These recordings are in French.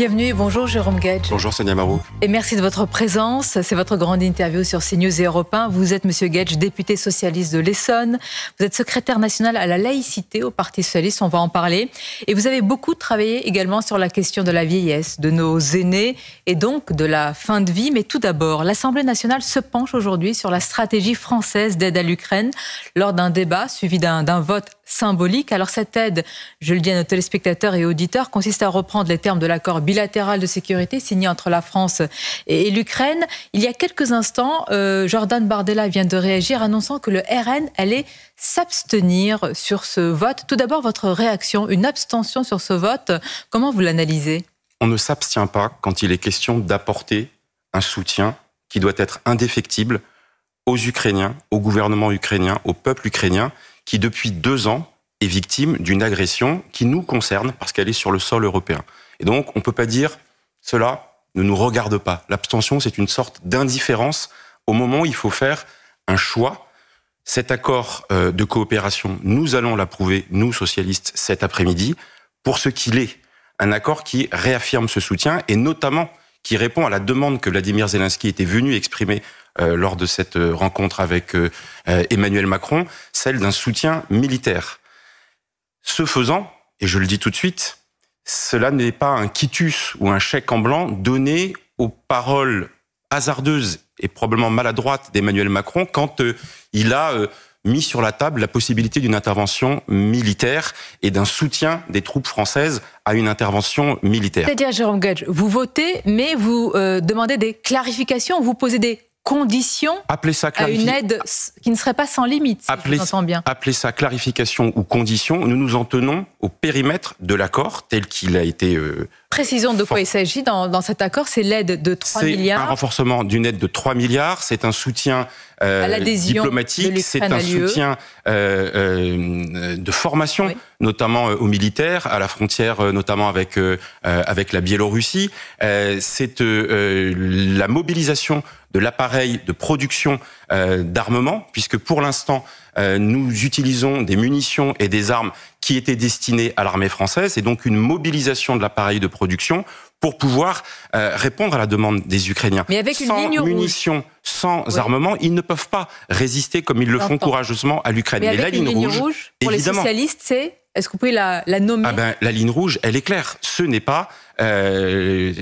Bienvenue bonjour Jérôme Gage. Bonjour Sonia Marou. Et merci de votre présence. C'est votre grande interview sur CNews et Europe Vous êtes Monsieur Gage, député socialiste de l'Essonne. Vous êtes secrétaire national à la laïcité au Parti socialiste. On va en parler. Et vous avez beaucoup travaillé également sur la question de la vieillesse, de nos aînés et donc de la fin de vie. Mais tout d'abord, l'Assemblée nationale se penche aujourd'hui sur la stratégie française d'aide à l'Ukraine lors d'un débat suivi d'un vote symbolique. Alors cette aide, je le dis à nos téléspectateurs et auditeurs, consiste à reprendre les termes de l'accord bilatéral de sécurité signé entre la France et, l'Ukraine. Il y a quelques instants, euh, Jordan Bardella vient de réagir annonçant que le RN allait s'abstenir sur ce vote. Tout d'abord, votre réaction, une abstention sur ce vote, comment vous l'analysez On ne s'abstient pas quand il est question d'apporter un soutien qui doit être indéfectible aux Ukrainiens, au gouvernement ukrainien, au peuple ukrainien qui depuis deux ans est victime d'une agression qui nous concerne parce qu'elle est sur le sol européen. Et donc, on ne peut pas dire cela ne nous regarde pas. L'abstention, c'est une sorte d'indifférence au moment où il faut faire un choix. Cet accord euh, de coopération, nous allons l'approuver, nous socialistes, cet après-midi, pour ce qu'il est. Un accord qui réaffirme ce soutien et notamment qui répond à la demande que Vladimir Zelensky était venu exprimer euh, lors de cette euh, rencontre avec euh, Emmanuel Macron, celle d'un soutien militaire. Ce faisant, et je le dis tout de suite, cela n'est pas un quitus ou un chèque en blanc donné aux paroles hasardeuses et probablement maladroites d'Emmanuel Macron quand il a mis sur la table la possibilité d'une intervention militaire et d'un soutien des troupes françaises à une intervention militaire. C'est-à-dire, Jérôme Gage, vous votez, mais vous demandez des clarifications, vous posez des condition à une aide qui ne serait pas sans limite, si je bien. Appelez ça clarification ou condition, nous nous en tenons au périmètre de l'accord tel qu'il a été... Euh, Précisons de quoi il s'agit dans, cet accord, c'est l'aide de 3 milliards. C'est un renforcement d'une aide de 3 milliards, c'est un soutien euh, diplomatique, c'est un e. soutien euh, de formation, notamment aux militaires, à la frontière notamment avec, avec la Biélorussie, c'est la mobilisation de l'appareil de production euh, d'armement, puisque pour l'instant, euh, nous utilisons des munitions et des armes qui étaient destinées à l'armée française, et donc une mobilisation de l'appareil de production pour pouvoir euh, répondre à la demande des Ukrainiens. Mais avec une ligne munitions, rouge. sans sans armement, ils ne peuvent pas résister comme ils le font courageusement à l'Ukraine. Mais avec et la ligne, rouge, pour évidemment. les socialistes, c'est est-ce que vous pouvez la, nommer ah ben, La ligne rouge, elle est claire. Ce n'est pas euh,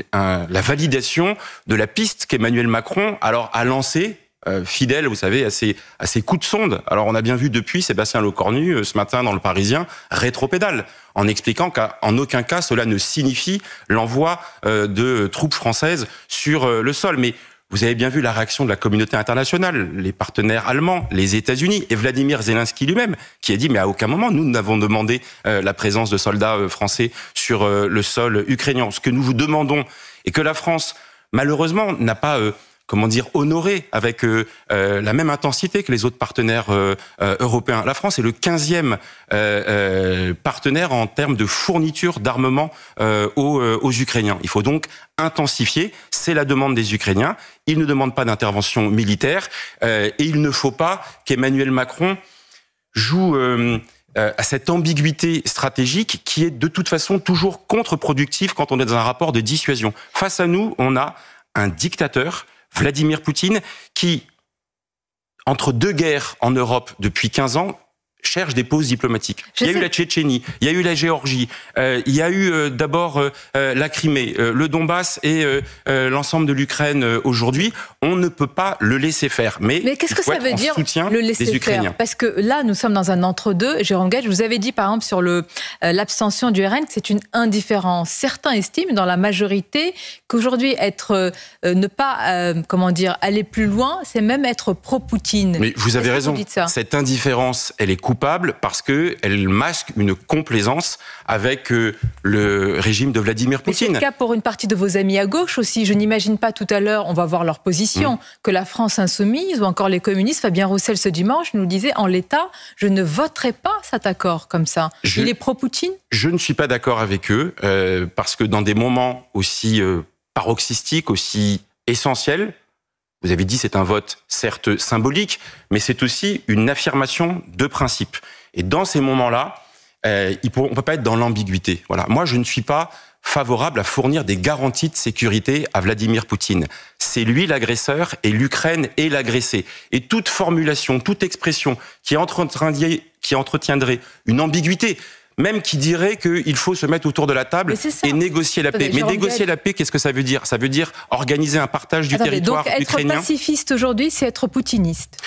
la validation de la piste qu'Emmanuel Macron alors a lancée euh, fidèle, vous savez, à ses à coups de sonde. Alors on a bien vu depuis Sébastien Lecornu euh, ce matin dans le Parisien rétropédale en expliquant qu'en aucun cas cela ne signifie l'envoi de troupes françaises sur le sol. Mais vous avez bien vu la réaction de la communauté internationale, les partenaires allemands, les États-Unis et Vladimir Zelensky lui-même, qui a dit mais à aucun moment nous n'avons demandé euh, la présence de soldats euh, français sur euh, le sol ukrainien. Ce que nous vous demandons et que la France malheureusement n'a pas comment dire, honoré avec euh, euh, la même intensité que les autres partenaires euh, européens. La France est le 15e partenaire en termes de fourniture d'armement aux, aux Ukrainiens. Il faut donc intensifier. C'est la demande des Ukrainiens. Ils ne demandent pas d'intervention militaire et il ne faut pas qu'Emmanuel Macron joue à cette ambiguïté stratégique qui est de toute façon toujours contre-productive quand on est dans un rapport de dissuasion. Face à nous, on a un dictateur Vladimir Poutine, qui, entre deux guerres en Europe depuis 15 ans, cherche des pauses diplomatiques. il y a eu la Tchétchénie, il y a eu la Géorgie, euh, il y a eu euh, d'abord euh, la Crimée, le Donbass et l'ensemble de l'Ukraine aujourd'hui. On ne peut pas le laisser faire. Mais, qu'est-ce que ça veut dire le laisser faire Parce que là, nous sommes dans un entre-deux. Jérôme Gage, vous avez dit par exemple sur l'abstention du RN que c'est une indifférence. Certains estiment dans la majorité qu'aujourd'hui être ne pas comment dire aller plus loin, c'est même être pro-Poutine. Mais vous avez raison. Cette indifférence, elle est coupable parce qu'elle masque une complaisance avec euh, le régime de Vladimir Poutine. C'est le cas pour une partie de vos amis à gauche aussi. Je n'imagine pas tout à l'heure, on va voir leur position, mm. que la France insoumise ou encore les communistes, Fabien Roussel ce dimanche nous disait en l'état, je ne voterai pas cet accord comme ça. Il est pro-Poutine Je ne suis pas d'accord avec eux euh, parce que dans des moments aussi euh, paroxystiques, aussi essentiels, vous avez dit c'est un vote certes symbolique, mais c'est aussi une affirmation de principe. Et dans ces moments-là, euh, on ne peut pas être dans l'ambiguïté. Voilà. Moi, je ne suis pas favorable à fournir des garanties de sécurité à Vladimir Poutine. C'est lui l'agresseur et l'Ukraine est l'agressée. Et toute formulation, toute expression qui entretiendrait une ambiguïté, même qui dirait qu'il faut se mettre autour de la table et négocier la paix. Mais négocier la paix, qu'est-ce que ça veut dire Ça veut dire organiser un partage du territoire donc, Être pacifiste aujourd'hui, c'est être poutiniste.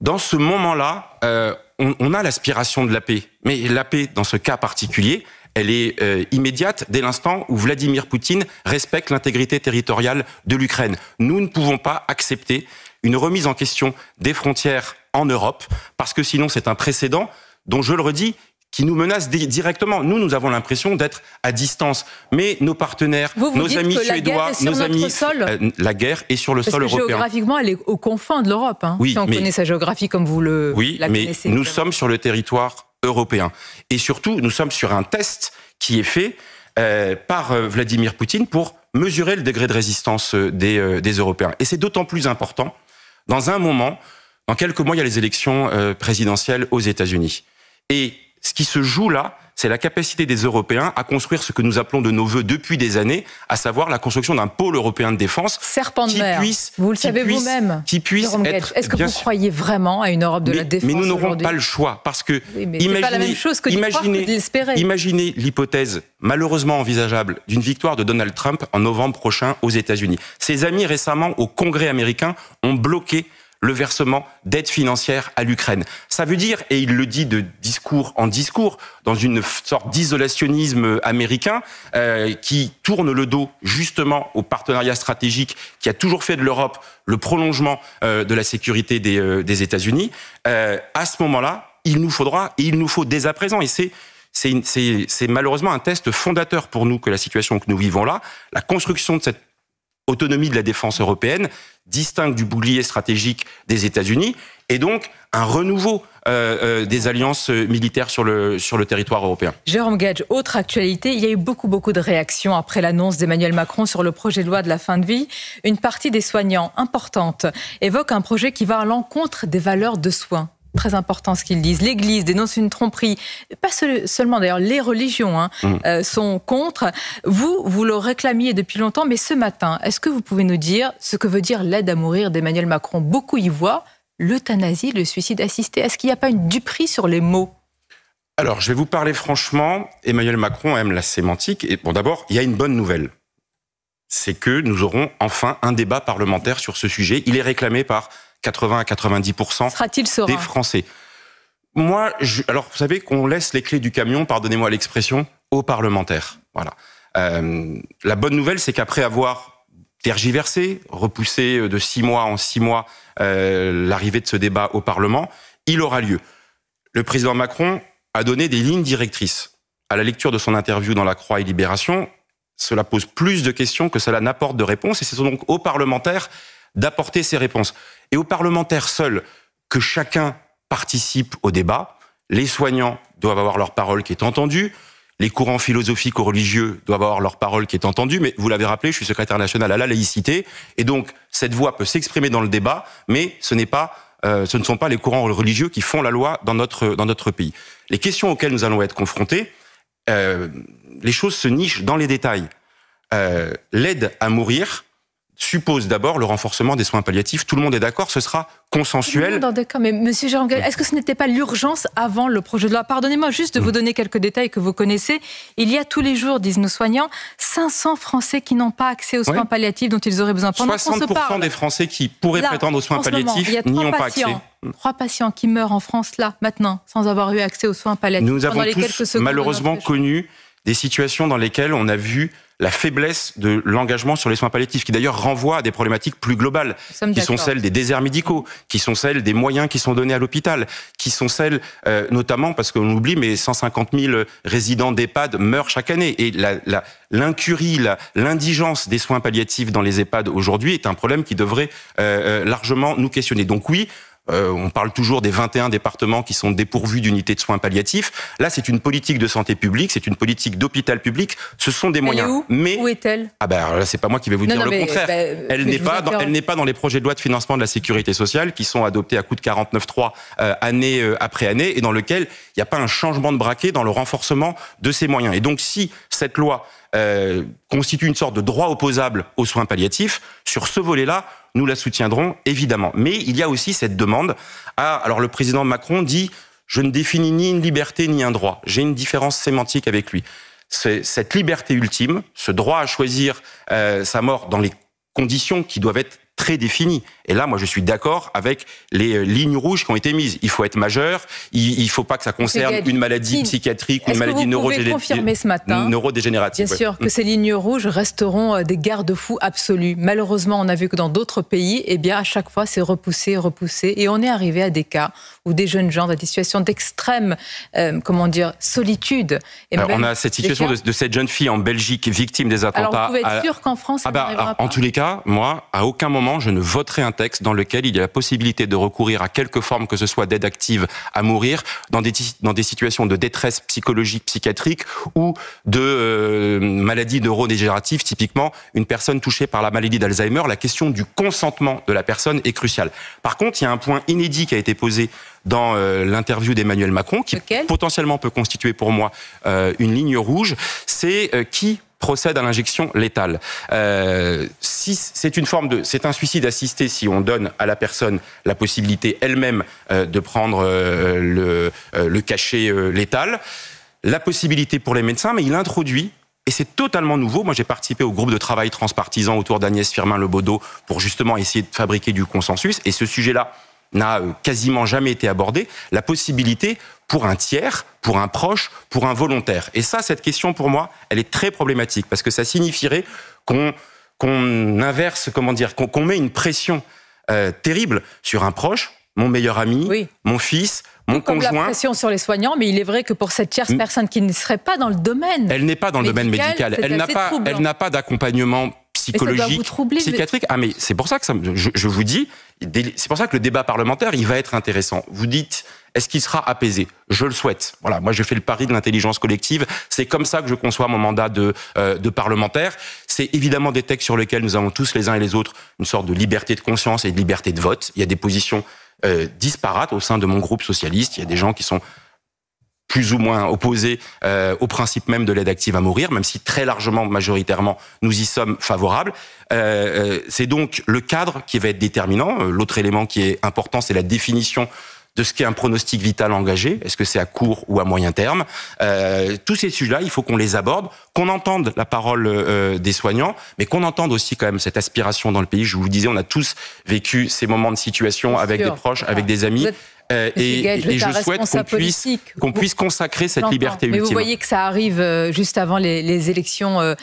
Dans ce moment-là, euh, on, a l'aspiration de la paix. Mais la paix, dans ce cas particulier, elle est euh, immédiate dès l'instant où Vladimir Poutine respecte l'intégrité territoriale de l'Ukraine. Nous ne pouvons pas accepter une remise en question des frontières en Europe, parce que sinon c'est un précédent dont, je le redis, qui nous menacent directement. Nous, nous avons l'impression d'être à distance. Mais nos partenaires, nos amis suédois, nos amis... la guerre est sur le Parce sol que européen. Géographiquement, elle est aux confins de l'Europe. Hein. oui, si on connaît sa géographie comme vous le oui, mais Nous sommes sur le territoire européen. Et surtout, nous sommes sur un test qui est fait euh, par euh, Vladimir Poutine pour mesurer le degré de résistance euh, des, des Européens. Et c'est d'autant plus important dans un moment, dans quelques mois, il y a les élections présidentielles aux États-Unis. Et ce qui se joue là, c'est la capacité des Européens à construire ce que nous appelons de nos voeux depuis des années, à savoir la construction d'un pôle européen de défense. Serpent qui mer. Puisse, vous le savez vous-même. Qui puisse être. Est-ce que vous croyez vraiment à une Europe de la défense Mais nous n'aurons pas le choix parce que que imaginez l'hypothèse malheureusement envisageable d'une victoire de Donald Trump en novembre prochain aux États-Unis. Ses amis récemment au Congrès américain ont bloqué le versement d'aide financière à l'Ukraine. Ça veut dire, et il le dit de discours en discours, dans une sorte d'isolationnisme américain euh, qui tourne le dos justement au partenariat stratégique qui a toujours fait de l'Europe le prolongement euh, de la sécurité des, euh, États-Unis. à ce moment-là, il nous faudra, et il nous faut dès à présent, et c'est c'est malheureusement un test fondateur pour nous que la situation que nous vivons là, la construction de cette autonomie de la défense européenne, distincte du bouclier stratégique des États-Unis, et donc un renouveau euh, euh, des alliances euh, militaires sur le, sur le territoire européen. Jérôme Gage, autre actualité, il y a eu beaucoup, beaucoup de réactions après l'annonce d'Emmanuel Macron sur le projet de loi de la fin de vie. Une partie des soignants importantes évoque un projet qui va à l'encontre des valeurs de soins très important ce qu'ils disent. L'Église dénonce une tromperie. Pas seulement d'ailleurs, les religions hein, mmh. euh, sont contre. Vous, vous le réclamiez depuis longtemps, mais ce matin, est-ce que vous pouvez nous dire ce que veut dire l'aide à mourir d'Emmanuel Macron Beaucoup y voient l'euthanasie, le suicide assisté. Est-ce qu'il n'y a pas une duperie sur les mots Alors, je vais vous parler franchement. Emmanuel Macron aime la sémantique. Et bon, d'abord, il y a une bonne nouvelle c'est que nous aurons enfin un débat parlementaire sur ce sujet. Il est réclamé par 80 à 90 des Français. Moi, alors vous savez qu'on laisse les clés du camion, pardonnez-moi l'expression, aux parlementaires. Voilà. Euh, la bonne nouvelle, c'est qu'après avoir tergiversé, repoussé de six mois en six mois euh, l'arrivée de ce débat au Parlement, il aura lieu. Le président Macron a donné des lignes directrices. À la lecture de son interview dans La Croix et Libération, cela pose plus de questions que cela n'apporte de réponses, et c'est donc aux parlementaires d'apporter ces réponses et aux parlementaires seuls que chacun participe au débat. Les soignants doivent avoir leur parole qui est entendue. Les courants philosophiques ou religieux doivent avoir leur parole qui est entendue, mais vous l'avez rappelé, je suis secrétaire national à la laïcité, et donc cette voix peut s'exprimer dans le débat, mais ce n'est pas, euh, ce ne sont pas les courants religieux qui font la loi dans notre pays. Les questions auxquelles nous allons être confrontés, euh, les choses se nichent dans les détails. Euh, l'aide à mourir suppose d'abord le renforcement des soins palliatifs. Tout le monde est d'accord, ce sera consensuel. mais Monsieur Jérôme, est-ce que ce n'était pas l'urgence avant le projet de loi Pardonnez-moi juste de vous mm. donner quelques détails que vous connaissez. Il y a tous les jours, disent nos soignants, 500 Français qui n'ont pas accès aux soins palliatifs dont ils auraient besoin. Pendant 60% des Français qui pourraient prétendre aux soins palliatifs n'y ont pas accès. Mm. Trois patients qui meurent en France là, maintenant, sans avoir eu accès aux soins palliatifs. Nous avons tous, malheureusement connu des situations dans lesquelles on a vu la faiblesse de l'engagement sur les soins palliatifs, qui d'ailleurs renvoie à des problématiques plus globales, qui sont celles des déserts médicaux, qui sont celles des moyens qui sont donnés à l'hôpital, qui sont celles, euh, notamment parce qu'on oublie, mais 150 000 résidents d'EHPAD meurent chaque année. Et l'incurie, l'indigence des soins palliatifs dans les EHPAD aujourd'hui est un problème qui devrait euh, euh, largement nous questionner. Donc oui, euh, on parle toujours des 21 départements qui sont dépourvus d'unités de soins palliatifs. Là, c'est une politique de santé publique, c'est une politique d'hôpital public. Ce sont des moyens. où mais où est-elle Ah ben là, c'est pas moi qui vais vous dire le contraire. Bah, elle n'est pas, dans, elle n'est pas dans les projets de loi de financement de la sécurité sociale qui sont adoptés à coup de 49.3 euh, année euh, après année et dans lequel il n'y a pas un changement de braquet dans le renforcement de ces moyens. Et donc, si cette loi euh, constitue une sorte de droit opposable aux soins palliatifs. Sur ce volet-là, nous la soutiendrons évidemment. Mais il y a aussi cette demande à... Alors le président Macron dit, je ne définis ni une liberté ni un droit. J'ai une différence sémantique avec lui. C'est cette liberté ultime, ce droit à choisir euh, sa mort dans les conditions qui doivent être très définie. Et là, moi, je suis d'accord avec les euh, lignes rouges qui ont été mises. Il faut être majeur, il ne faut pas que ça concerne une maladie psychiatrique, ou une maladie neurodégénérative. Bien sûr que mm. ces lignes rouges resteront euh, des garde-fous absolus. Malheureusement, on a vu que dans d'autres pays, eh bien, à chaque fois, c'est repoussé, repoussé. Et on est arrivé à des cas où des jeunes gens dans des situations d'extrême, euh, comment dire, solitude. Et eh ben, on a cette situation de, cette jeune fille en Belgique, victime des attentats. Alors, vous pouvez être sûr qu'en France, ça ah bah, en tous les cas, moi, à aucun moment, je ne voterai un texte dans lequel il y a la possibilité de recourir à quelque forme que ce soit d'aide active à mourir dans des, situations de détresse psychologique, psychiatrique ou de euh, maladies maladie neurodégénérative, typiquement une personne touchée par la maladie d'Alzheimer. La question du consentement de la personne est cruciale. Par contre, il y a un point inédit qui a été posé dans euh, l'interview d'Emmanuel Macron, qui potentiellement peut constituer pour moi euh, une ligne rouge, c'est qui procède à l'injection létale. Euh, si c'est une forme de, c'est un suicide assisté si on donne à la personne la possibilité elle-même euh, de prendre euh, le, le, cachet létal. La possibilité pour les médecins, mais il introduit et c'est totalement nouveau. Moi, j'ai participé au groupe de travail transpartisan autour d'Agnès Firmin-Lebaudot pour justement essayer de fabriquer du consensus. Et ce sujet-là, n'a euh, quasiment jamais été abordée, la possibilité pour un tiers, pour un proche, pour un volontaire. Et ça, cette question, pour moi, elle est très problématique, parce que ça signifierait qu'on inverse, comment dire, qu'on met une pression euh, terrible sur un proche, mon meilleur ami, mon fils, mon conjoint... comme conjoint. la pression sur les soignants, mais il est vrai que pour cette tierce personne qui ne serait pas dans le domaine. Elle n'est pas dans le domaine médical. Elle n'a pas, elle n'a pas d'accompagnement psychologique, psychiatrique. Ah mais c'est pour ça que ça, je, vous dis, c'est pour ça que le débat parlementaire, il va être intéressant. Vous dites, est-ce qu'il sera apaisé Je le souhaite. Voilà, moi je fais le pari de l'intelligence collective. C'est comme ça que je conçois mon mandat de, euh, de parlementaire. C'est évidemment des textes sur lesquels nous avons tous les uns et les autres une sorte de liberté de conscience et de liberté de vote. Il y a des positions euh, disparates au sein de mon groupe socialiste. Il y a des gens qui sont plus ou moins opposés euh, au principe même de l'aide active à mourir, même si très largement, majoritairement, nous y sommes favorables. Euh, euh, c'est donc le cadre qui va être déterminant. L'autre élément qui est important, c'est la définition de ce qu'est un pronostic vital engagé. Est-ce que c'est à court ou à moyen terme Tous ces sujets-là, il faut qu'on les aborde, qu'on entende la parole des soignants, mais qu'on entende aussi quand même cette aspiration dans le pays. Je vous le disais, on a tous vécu ces moments de situation avec des proches, avec des amis. Euh, et, je souhaite qu'on puisse, qu'on puisse consacrer cette liberté ultime. Mais vous voyez que ça arrive euh, juste avant les, élections euh,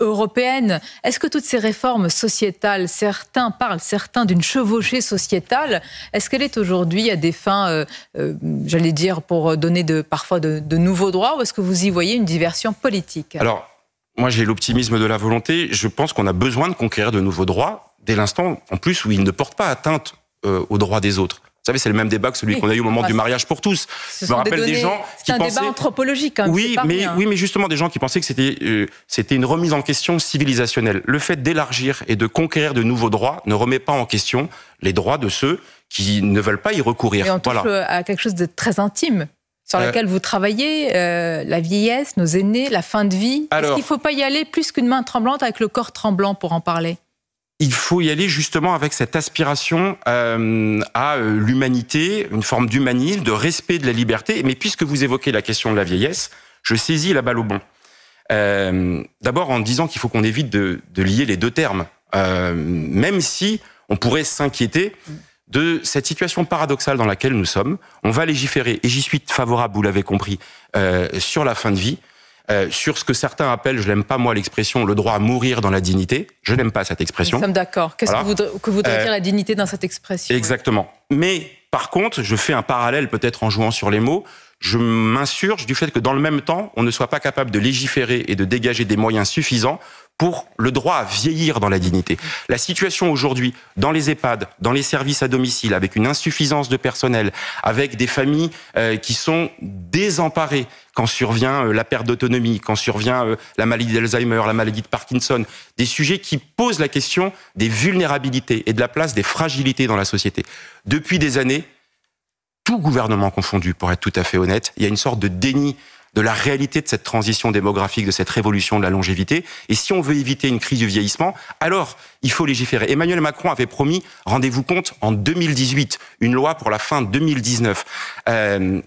européennes. Est-ce que toutes ces réformes sociétales, certains parlent, certains d'une chevauchée sociétale, est-ce qu'elle est aujourd'hui à des fins, j'allais dire, pour donner de, parfois de, de nouveaux droits, ou est-ce que vous y voyez une diversion politique Alors, moi j'ai l'optimisme de la volonté. Je pense qu'on a besoin de conquérir de nouveaux droits dès l'instant, en plus, où ils ne portent pas atteinte aux droits des autres. Vous savez, c'est le même débat que celui qu'on a eu au moment du mariage pour tous. Ce rappelle des, gens qui un débat anthropologique. Hein, oui, mais oui, mais justement des gens qui pensaient que c'était euh, c'était une remise en question civilisationnelle. Le fait d'élargir et de conquérir de nouveaux droits ne remet pas en question les droits de ceux qui ne veulent pas y recourir. Et on touche à quelque chose de très intime sur euh, lequel vous travaillez, euh, la vieillesse, nos aînés, la fin de vie. Est-ce qu'il ne faut pas y aller plus qu'une main tremblante avec le corps tremblant pour en parler il faut y aller justement avec cette aspiration euh, à euh, l'humanité, une forme d'humanisme, de respect de la liberté. Mais puisque vous évoquez la question de la vieillesse, je saisis la balle au bon. Euh, d'abord en disant qu'il faut qu'on évite de, lier les deux termes, même si on pourrait s'inquiéter de cette situation paradoxale dans laquelle nous sommes. On va légiférer, et j'y suis favorable, vous l'avez compris, sur la fin de vie, euh, sur ce que certains appellent, je n'aime pas moi l'expression, le droit à mourir dans la dignité. Je n'aime pas cette expression. Nous sommes d'accord. Qu'est-ce que, vous, que voudrait euh, dire la dignité dans cette expression Exactement. Mais par contre, je fais un parallèle peut-être en jouant sur les mots je m'insurge du fait que dans le même temps, on ne soit pas capable de légiférer et de dégager des moyens suffisants pour le droit à vieillir dans la dignité. La situation aujourd'hui dans les EHPAD, dans les services à domicile, avec une insuffisance de personnel, avec des familles euh, qui sont désemparées quand survient euh, la perte d'autonomie, quand survient euh, la maladie d'Alzheimer, la maladie de Parkinson, des sujets qui posent la question des vulnérabilités et de la place des fragilités dans la société. Depuis des années, tout gouvernement confondu, pour être tout à fait honnête. Il y a une sorte de déni de la réalité de cette transition démographique, de cette révolution de la longévité. Et si on veut éviter une crise du vieillissement, alors il faut légiférer. Emmanuel Macron avait promis, rendez-vous compte, en 2018, une loi pour la fin 2019. Euh,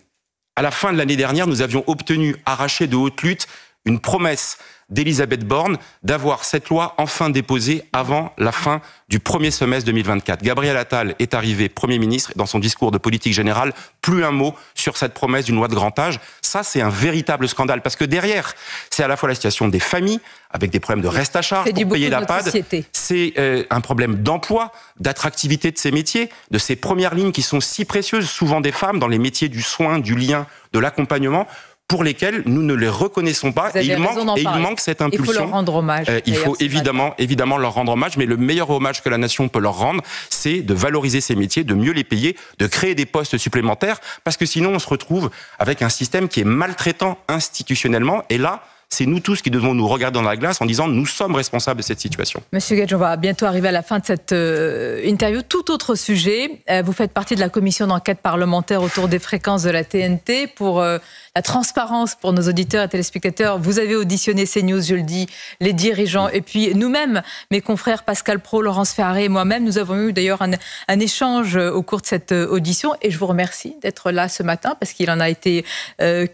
à la fin de l'année dernière, nous avions obtenu, arraché de haute lutte, une promesse d'Elisabeth Borne d'avoir cette loi enfin déposée avant la fin du premier semestre 2024. Gabriel Attal est arrivé Premier ministre dans son discours de politique générale, plus un mot sur cette promesse d'une loi de grand âge. Ça, c'est un véritable scandale parce que derrière, c'est à la fois la situation des familles avec des problèmes de reste à charge pour payer la PAD, c'est euh, un problème d'emploi, d'attractivité de ces métiers, de ces premières lignes qui sont si précieuses, souvent des femmes dans les métiers du soin, du lien, de l'accompagnement pour lesquels nous ne les reconnaissons pas. Et il, manque, et il manque cette impulsion. Il faut leur rendre hommage. Euh, il faut évidemment, évidemment leur rendre hommage, mais le meilleur hommage que la nation peut leur rendre, c'est de valoriser ces métiers, de mieux les payer, de créer des postes supplémentaires, parce que sinon on se retrouve avec un système qui est maltraitant institutionnellement. Et là, c'est nous tous qui devons nous regarder dans la glace en disant nous sommes responsables de cette situation. Monsieur Gage, on va bientôt arriver à la fin de cette euh, interview. Tout autre sujet, euh, vous faites partie de la commission d'enquête parlementaire autour des fréquences de la TNT pour euh, la transparence pour nos auditeurs et téléspectateurs. Vous avez auditionné CNews, je le dis, les dirigeants et puis nous-mêmes, mes confrères Pascal Pro, Laurence Ferraré et moi-même, nous avons eu d'ailleurs un, échange au cours de cette audition et je vous remercie d'être là ce matin parce qu'il en a été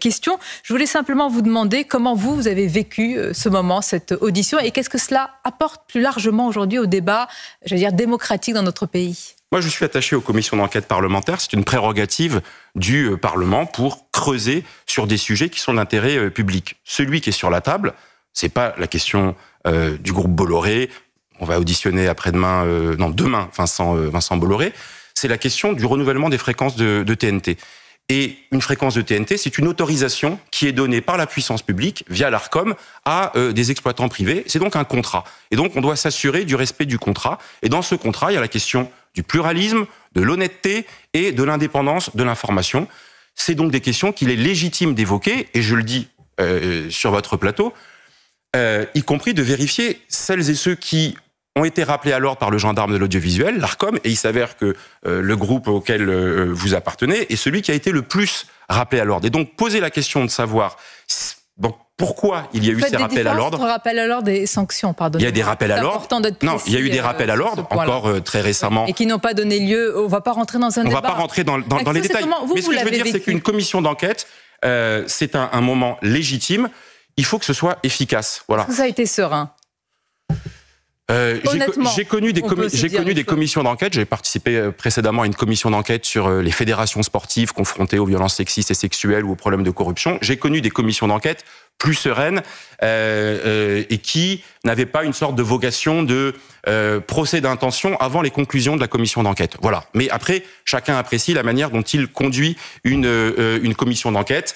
question. Je voulais simplement vous demander comment vous vous avez vécu euh, ce moment, cette audition, et qu'est-ce que cela apporte plus largement aujourd'hui au débat, j'allais dire, démocratique dans notre pays moi, je suis attaché aux commissions d'enquête parlementaires. C'est une prérogative du euh, Parlement pour creuser sur des sujets qui sont d'intérêt euh, public. Celui qui est sur la table, c'est pas la question du groupe Bolloré. On va auditionner après-demain, non, demain, Vincent, Vincent Bolloré. C'est la question du renouvellement des fréquences de TNT. Et une fréquence de TNT, c'est une autorisation qui est donnée par la puissance publique via l'ARCOM à euh, des exploitants privés. C'est donc un contrat. Et donc on doit s'assurer du respect du contrat. Et dans ce contrat, il y a la question du pluralisme, de l'honnêteté et de l'indépendance de l'information. C'est donc des questions qu'il est légitime d'évoquer, et je le dis euh, sur votre plateau, euh, y compris de vérifier celles et ceux qui ont été rappelés à l'ordre par le gendarme de l'audiovisuel, l'ARCOM, et il s'avère que euh, le groupe auquel euh, vous appartenez est celui qui a été le plus rappelé à l'ordre. Et donc, poser la question de savoir pourquoi il y a eu ces rappels à l'ordre. Rappel à l'ordre et sanctions, pardon. Il y a des rappels à l'ordre. Non, il y a eu des rappels à euh, l'ordre encore très récemment. Et qui n'ont pas donné lieu. On ne va pas rentrer dans un on débat. On va pas rentrer dans, les détails. Mais ce que je veux dire, c'est qu'une commission d'enquête, c'est un, un moment légitime. Il faut que ce soit efficace. Voilà. Ça a été serein. Euh, j'ai connu des, J'ai connu des commissions d'enquête. J'ai participé euh, précédemment à une commission d'enquête sur euh, les fédérations sportives confrontées aux violences sexistes et sexuelles ou aux problèmes de corruption. J'ai connu des commissions d'enquête plus sereines et qui n'avaient pas une sorte de vocation de procès d'intention avant les conclusions de la commission d'enquête. Voilà. Mais après, chacun apprécie la manière dont il conduit une une commission d'enquête.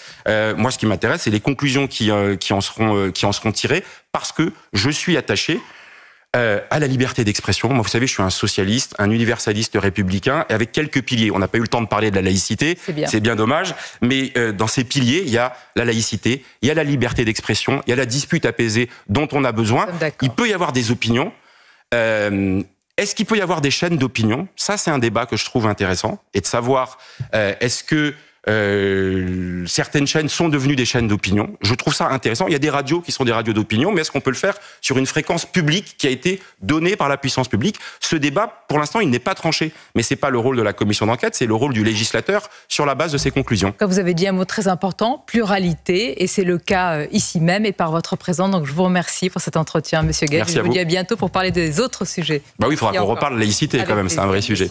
moi, ce qui m'intéresse, c'est les conclusions qui qui en seront qui en seront tirées parce que je suis attaché euh, à la liberté d'expression. Moi, vous savez, je suis un socialiste, un universaliste républicain, et avec quelques piliers. On n'a pas eu le temps de parler de la laïcité, c'est bien, dommage, mais euh, dans ces piliers, il y a la laïcité, il y a la liberté d'expression, il y a la dispute apaisée dont on a besoin. Il peut y avoir des opinions. Euh, est-ce qu'il peut y avoir des chaînes d'opinion Ça, c'est un débat que je trouve intéressant, et de savoir euh, est-ce que euh, certaines chaînes sont devenues des chaînes d'opinion. Je trouve ça intéressant. Il y a des radios qui sont des radios d'opinion, mais est-ce qu'on peut le faire sur une fréquence publique qui a été donnée par la puissance publique Ce débat, pour l'instant, il n'est pas tranché. Mais c'est pas le rôle de la commission d'enquête, c'est le rôle du législateur sur la base de ses conclusions. Quand vous avez dit un mot très important, pluralité, et c'est le cas euh, ici même et par votre présence. Donc je vous remercie pour cet entretien, Monsieur guerre je vous, vous dis à bientôt pour parler des autres sujets. Bah oui, il faudra qu'on reparle laïcité quand même, c'est un vrai sujet.